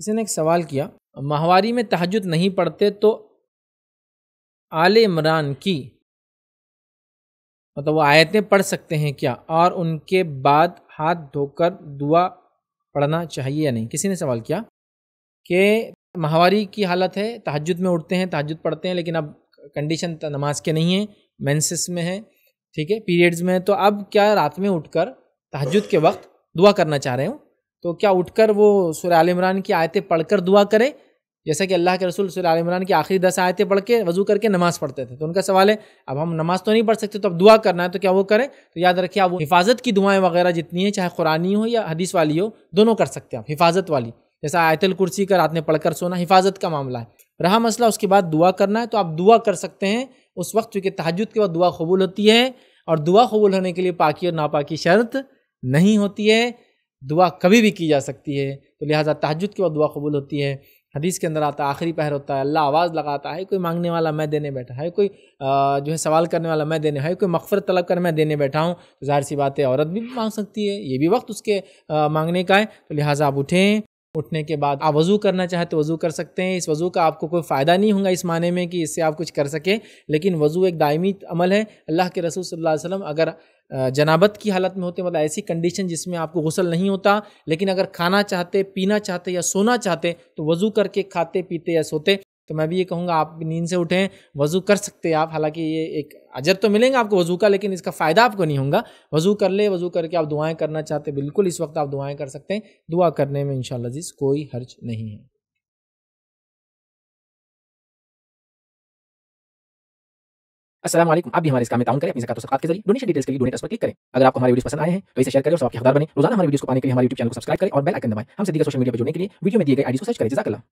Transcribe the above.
किसी ने एक सवाल किया माहवारी में तहजद नहीं पढ़ते तो आल इमरान की मतलब वो आयतें पढ़ सकते हैं क्या और उनके बाद हाथ धोकर दुआ पढ़ना चाहिए या नहीं किसी ने सवाल किया कि माहवारी की हालत है तहजद में उठते हैं तहजद पढ़ते हैं लेकिन अब कंडीशन नमाज के नहीं है मेंसेस में है ठीक है पीरियड्स में है तो अब क्या रात में उठकर तहजद के वक्त दुआ करना चाह रहे हूँ तो क्या उठकर वो सुर आलमरान की आयतें पढ़कर दुआ करें जैसा कि अल्लाह के रसूल सुर आलमरान की आखिरी दस आयतें पढ़ के वजू करके नमाज़ पढ़ते थे तो उनका सवाल है अब हम नमाज़ तो नहीं पढ़ सकते तो अब दुआ करना है तो क्या वो करें तो याद रखिए आप हिफाजत की दुआएं वगैरह जितनी हैं चाहे कुरानी हो या हदीस वाली हो दोनों कर सकते हैं आप हिफाजत वाली जैसा आयतल कुर्सी का रात में पढ़कर सोना हिफाजत का मामला है रहा मसला उसके बाद दुआ करना है तो आप दुआ कर सकते हैं उस वक्त चूँकि तहजद के बाद दुआ कबूल होती है और दुआ कबूल होने के लिए पाकि और नापाकी शर्त नहीं होती है दुआ कभी भी की जा सकती है तो लिहाजा तहजद के बाद दुआ कबूल होती है हदीस के अंदर आता है आखिरी पहर होता है अल्लाह आवाज़ लगाता है कोई मांगने वाला मैं देने बैठा है कोई जो है सवाल करने वाला मैं देने है कोई मकफर तलब कर मैं देने बैठा हूँ तो जाहिर सी बात है औरत भी मांग सकती है ये भी वक्त उसके मांगने का है तो लिहाजा आप उठें उठने के बाद आप वज़ू करना चाहे तो वज़ू कर सकते हैं इस वज़ू का आपको कोई फ़ायदा नहीं होगा इस माने में कि इससे आप कुछ कर सकें लेकिन वज़ू एक दायमी अमल है अल्लाह के रसूल सल्लल्लाहु अलैहि वसल्लम अगर जनाबत की हालत में होते मतलब ऐसी कंडीशन जिसमें आपको गसल नहीं होता लेकिन अगर खाना चाहते पीना चाहते या सोना चाहते तो वज़ू करके खाते पीते या सोते तो मैं भी ये कहूँगा आप नींद से उठें वज़ू कर सकते हैं आप हालांकि ये एक अजर तो मिलेंगे आपको वज़ू का लेकिन इसका फ़ायदा आपको नहीं होगा वज़ू कर ले वज़ू करके आप दुआएं करना चाहते बिल्कुल इस वक्त आप दुआएं कर सकते हैं दुआ करने में इन शजीज़ कोई हर्ज नहीं है असल आप भी हमारे इस काम में ताउन करें अपनी जकात के जरिए डोनेशन डिटेल्स के लिए डोनेट पर क्लिक करें अगर आपको हमारे वीडियो पसंद आए हैं तो इसे शेयर करें और सबके हकदार बने रोजाना हमारे वीडियो को पाने के लिए हमारे यूट्यूब चैनल को सब्सक्राइब करें और बेल आइकन दबाएं हम सीधे सोशल मीडिया पर जुड़ने के लिए वीडियो में दिए गए आईडी को सर्च करें जजाकला